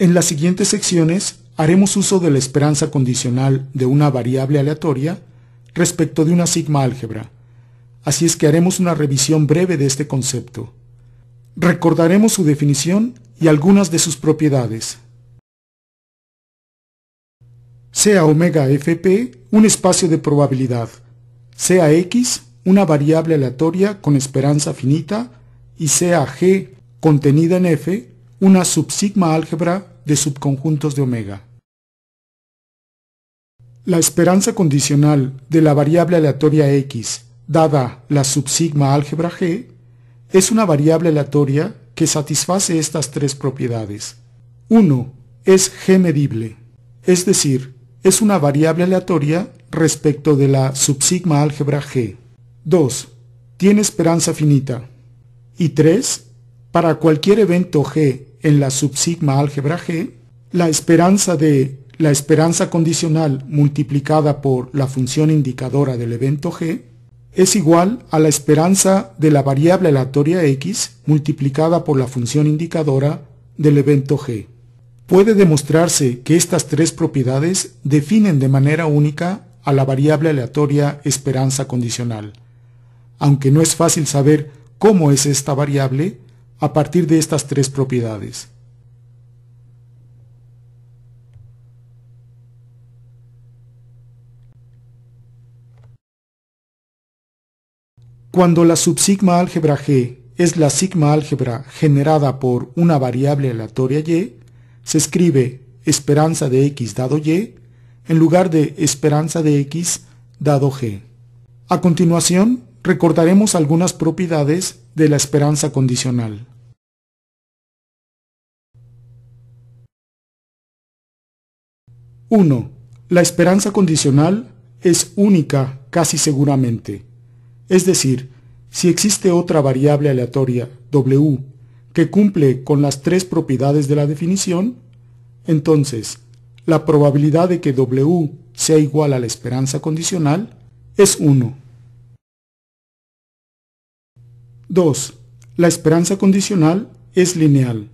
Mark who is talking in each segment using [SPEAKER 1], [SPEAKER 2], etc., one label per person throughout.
[SPEAKER 1] En las siguientes secciones haremos uso de la esperanza condicional de una variable aleatoria respecto de una sigma álgebra, así es que haremos una revisión breve de este concepto. Recordaremos su definición y algunas de sus propiedades. Sea omega fp un espacio de probabilidad, sea x una variable aleatoria con esperanza finita y sea g contenida en f una subsigma álgebra de subconjuntos de omega. La esperanza condicional de la variable aleatoria x dada la subsigma álgebra g es una variable aleatoria que satisface estas tres propiedades. 1. Es g medible, es decir, es una variable aleatoria respecto de la subsigma álgebra g. 2. Tiene esperanza finita. Y 3. Para cualquier evento g en la subsigma álgebra G, la esperanza de la esperanza condicional multiplicada por la función indicadora del evento G es igual a la esperanza de la variable aleatoria X multiplicada por la función indicadora del evento G. Puede demostrarse que estas tres propiedades definen de manera única a la variable aleatoria esperanza condicional. Aunque no es fácil saber cómo es esta variable, a partir de estas tres propiedades. Cuando la subsigma álgebra G es la sigma álgebra generada por una variable aleatoria y, se escribe esperanza de x dado y en lugar de esperanza de x dado g. A continuación, recordaremos algunas propiedades de la esperanza condicional. 1. La esperanza condicional es única casi seguramente. Es decir, si existe otra variable aleatoria, W, que cumple con las tres propiedades de la definición, entonces, la probabilidad de que W sea igual a la esperanza condicional es 1. 2. La esperanza condicional es lineal.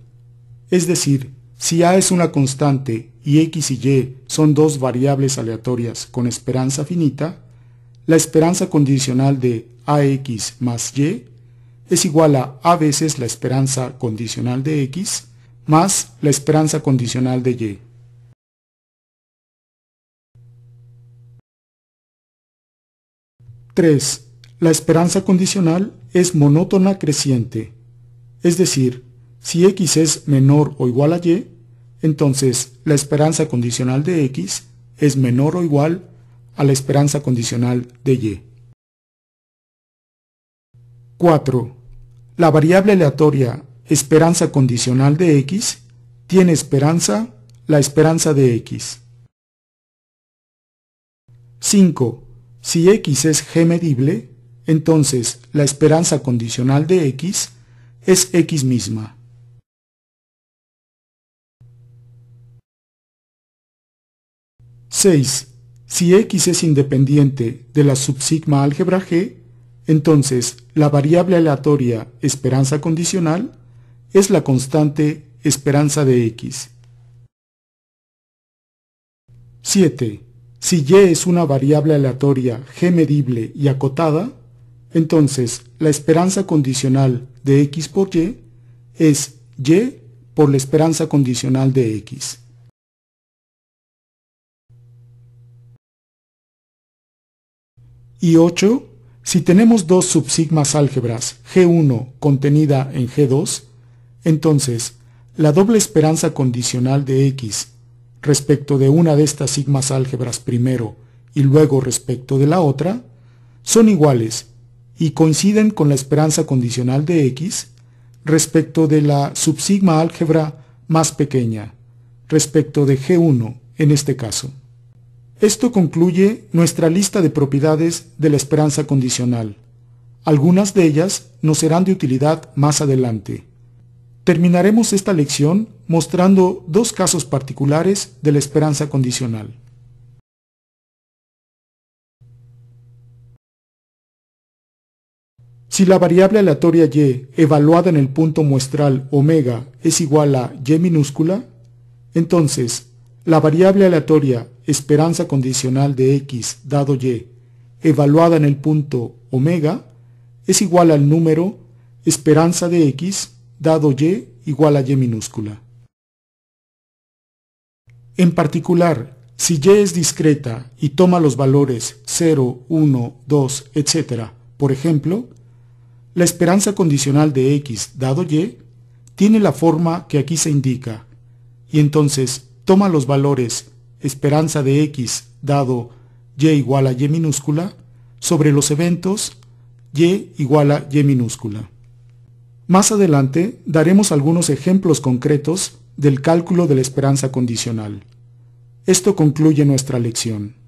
[SPEAKER 1] Es decir, si A es una constante y X y Y son dos variables aleatorias con esperanza finita, la esperanza condicional de AX más Y es igual a A veces la esperanza condicional de X más la esperanza condicional de Y. 3. la esperanza condicional es monótona creciente, es decir, si x es menor o igual a y, entonces, la esperanza condicional de X es menor o igual a la esperanza condicional de Y. 4. La variable aleatoria esperanza condicional de X tiene esperanza la esperanza de X. 5. Si X es G medible, entonces la esperanza condicional de X es X misma. 6. Si X es independiente de la subsigma álgebra G, entonces la variable aleatoria esperanza condicional es la constante esperanza de X. 7. Si Y es una variable aleatoria G medible y acotada, entonces la esperanza condicional de X por Y es Y por la esperanza condicional de X. Y 8. Si tenemos dos subsigmas álgebras, G1 contenida en G2, entonces la doble esperanza condicional de X respecto de una de estas sigmas álgebras primero y luego respecto de la otra, son iguales y coinciden con la esperanza condicional de X respecto de la subsigma álgebra más pequeña, respecto de G1 en este caso. Esto concluye nuestra lista de propiedades de la esperanza condicional. Algunas de ellas nos serán de utilidad más adelante. Terminaremos esta lección mostrando dos casos particulares de la esperanza condicional. Si la variable aleatoria y evaluada en el punto muestral omega es igual a y minúscula, entonces la variable aleatoria esperanza condicional de x dado y evaluada en el punto omega es igual al número esperanza de x dado y igual a y minúscula. En particular, si y es discreta y toma los valores 0, 1, 2, etc., por ejemplo, la esperanza condicional de x dado y tiene la forma que aquí se indica, y entonces toma los valores esperanza de x dado y igual a y minúscula sobre los eventos y igual a y minúscula. Más adelante daremos algunos ejemplos concretos del cálculo de la esperanza condicional. Esto concluye nuestra lección.